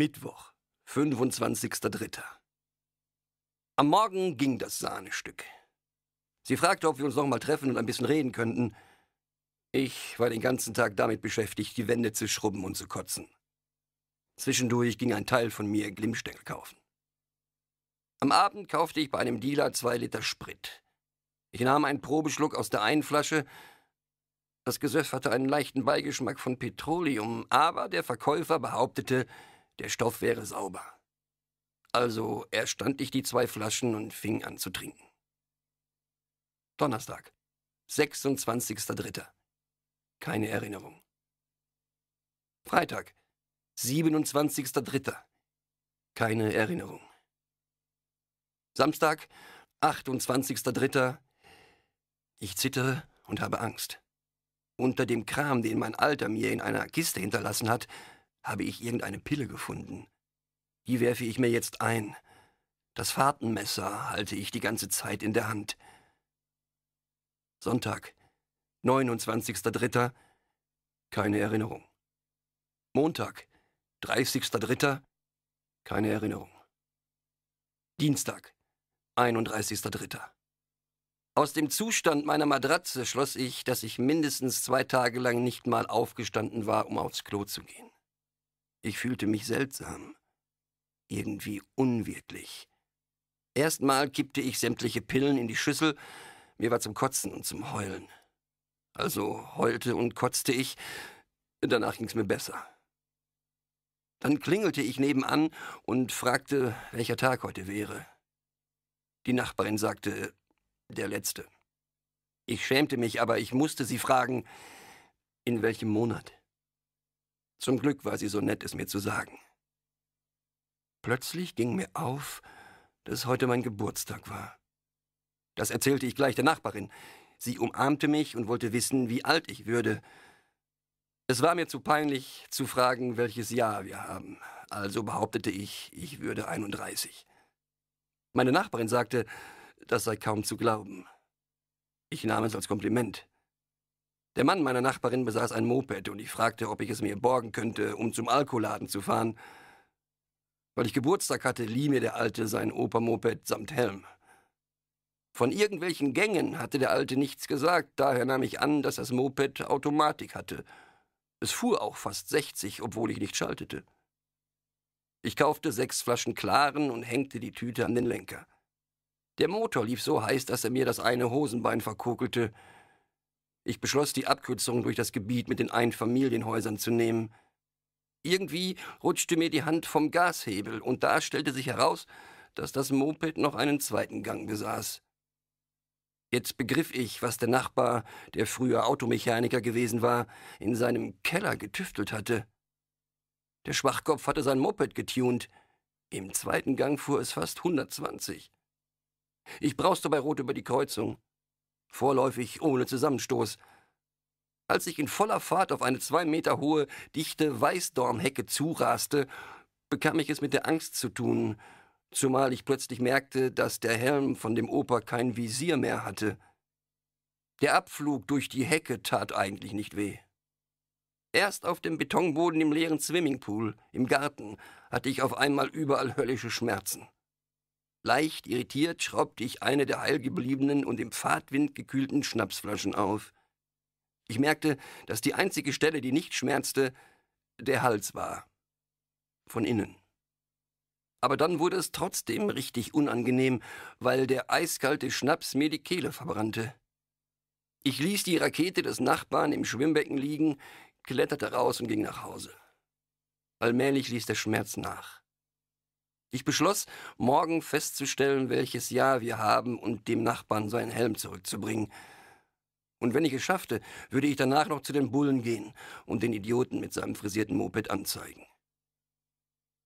Mittwoch, 25.03. Am Morgen ging das Sahnestück. Sie fragte, ob wir uns nochmal treffen und ein bisschen reden könnten. Ich war den ganzen Tag damit beschäftigt, die Wände zu schrubben und zu kotzen. Zwischendurch ging ein Teil von mir Glimmstängel kaufen. Am Abend kaufte ich bei einem Dealer zwei Liter Sprit. Ich nahm einen Probeschluck aus der einen Flasche. Das Gesöff hatte einen leichten Beigeschmack von Petroleum, aber der Verkäufer behauptete, der Stoff wäre sauber. Also erstand ich die zwei Flaschen und fing an zu trinken. Donnerstag, 26.03. Keine Erinnerung. Freitag, 27.03. Keine Erinnerung. Samstag, 28.03. Ich zittere und habe Angst. Unter dem Kram, den mein Alter mir in einer Kiste hinterlassen hat, habe ich irgendeine Pille gefunden. Die werfe ich mir jetzt ein. Das Fahrtenmesser halte ich die ganze Zeit in der Hand. Sonntag, 29.03. Keine Erinnerung. Montag, 30.03. Keine Erinnerung. Dienstag, 31.03. Aus dem Zustand meiner Matratze schloss ich, dass ich mindestens zwei Tage lang nicht mal aufgestanden war, um aufs Klo zu gehen. Ich fühlte mich seltsam, irgendwie unwirklich. Erstmal kippte ich sämtliche Pillen in die Schüssel, mir war zum Kotzen und zum Heulen. Also heulte und kotzte ich, danach ging's mir besser. Dann klingelte ich nebenan und fragte, welcher Tag heute wäre. Die Nachbarin sagte, der letzte. Ich schämte mich, aber ich musste sie fragen, in welchem Monat. Zum Glück war sie so nett, es mir zu sagen. Plötzlich ging mir auf, dass heute mein Geburtstag war. Das erzählte ich gleich der Nachbarin. Sie umarmte mich und wollte wissen, wie alt ich würde. Es war mir zu peinlich zu fragen, welches Jahr wir haben. Also behauptete ich, ich würde 31. Meine Nachbarin sagte, das sei kaum zu glauben. Ich nahm es als Kompliment. Der Mann meiner Nachbarin besaß ein Moped und ich fragte, ob ich es mir borgen könnte, um zum Alkoladen zu fahren. Weil ich Geburtstag hatte, lieh mir der Alte sein Opermoped samt Helm. Von irgendwelchen Gängen hatte der Alte nichts gesagt, daher nahm ich an, dass das Moped Automatik hatte. Es fuhr auch fast 60, obwohl ich nicht schaltete. Ich kaufte sechs Flaschen Klaren und hängte die Tüte an den Lenker. Der Motor lief so heiß, dass er mir das eine Hosenbein verkokelte. Ich beschloss, die Abkürzung durch das Gebiet mit den Einfamilienhäusern zu nehmen. Irgendwie rutschte mir die Hand vom Gashebel und da stellte sich heraus, dass das Moped noch einen zweiten Gang besaß. Jetzt begriff ich, was der Nachbar, der früher Automechaniker gewesen war, in seinem Keller getüftelt hatte. Der Schwachkopf hatte sein Moped getunt. Im zweiten Gang fuhr es fast 120. Ich brauste bei Rot über die Kreuzung vorläufig ohne Zusammenstoß. Als ich in voller Fahrt auf eine zwei Meter hohe, dichte Weißdornhecke zuraste, bekam ich es mit der Angst zu tun, zumal ich plötzlich merkte, dass der Helm von dem Opa kein Visier mehr hatte. Der Abflug durch die Hecke tat eigentlich nicht weh. Erst auf dem Betonboden im leeren Swimmingpool, im Garten, hatte ich auf einmal überall höllische Schmerzen. Leicht irritiert schraubte ich eine der heilgebliebenen und im Pfadwind gekühlten Schnapsflaschen auf. Ich merkte, dass die einzige Stelle, die nicht schmerzte, der Hals war. Von innen. Aber dann wurde es trotzdem richtig unangenehm, weil der eiskalte Schnaps mir die Kehle verbrannte. Ich ließ die Rakete des Nachbarn im Schwimmbecken liegen, kletterte raus und ging nach Hause. Allmählich ließ der Schmerz nach. Ich beschloss, morgen festzustellen, welches Jahr wir haben und dem Nachbarn seinen Helm zurückzubringen. Und wenn ich es schaffte, würde ich danach noch zu den Bullen gehen und den Idioten mit seinem frisierten Moped anzeigen.